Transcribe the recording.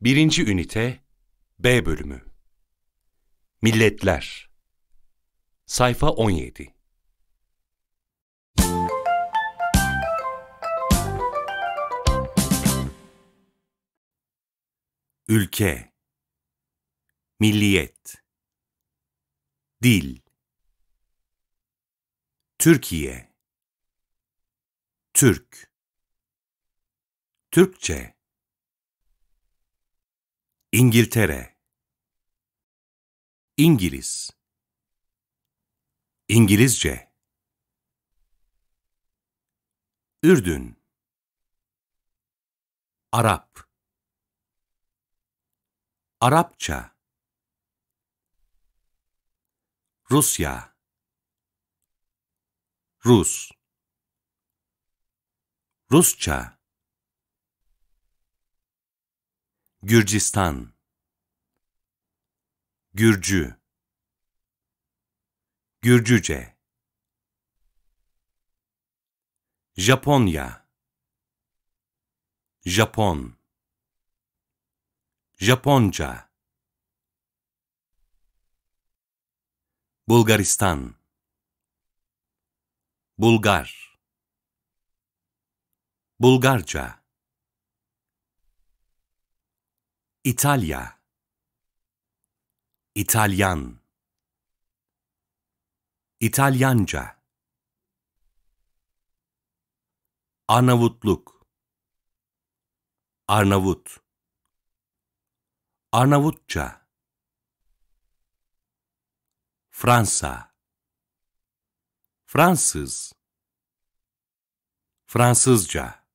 1. Ünite B Bölümü Milletler Sayfa 17 Ülke Milliyet Dil Türkiye Türk Türkçe İngiltere İngiliz İngilizce Ürdün Arap Arapça Rusya Rus Rusça Gürcistan Gürcü Gürcüce Japonya Japon Japonca Bulgaristan Bulgar Bulgarca İtalya İtalyan İtalyanca Arnavutluk Arnavut Arnavutça Fransa Fransız Fransızca